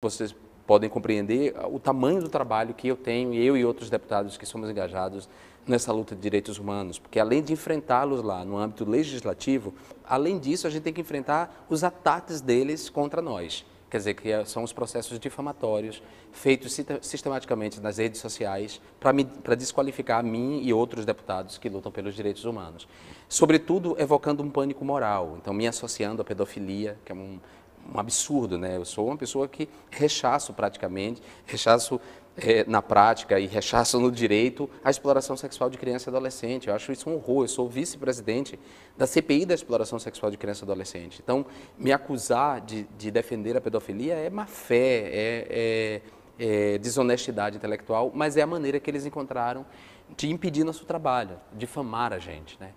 Vocês podem compreender o tamanho do trabalho que eu tenho, eu e outros deputados que somos engajados nessa luta de direitos humanos, porque além de enfrentá-los lá no âmbito legislativo, além disso a gente tem que enfrentar os ataques deles contra nós. Quer dizer, que são os processos difamatórios feitos sistematicamente nas redes sociais para desqualificar a mim e outros deputados que lutam pelos direitos humanos. Sobretudo evocando um pânico moral, então me associando à pedofilia, que é um, um absurdo, né? Eu sou uma pessoa que rechaço praticamente, rechaço é, na prática e rechaço no direito a exploração sexual de criança e adolescente. Eu acho isso um horror. Eu sou vice-presidente da CPI da exploração sexual de criança e adolescente. Então, me acusar de, de defender a pedofilia é má fé, é, é, é desonestidade intelectual, mas é a maneira que eles encontraram de impedir nosso trabalho, difamar a gente, né?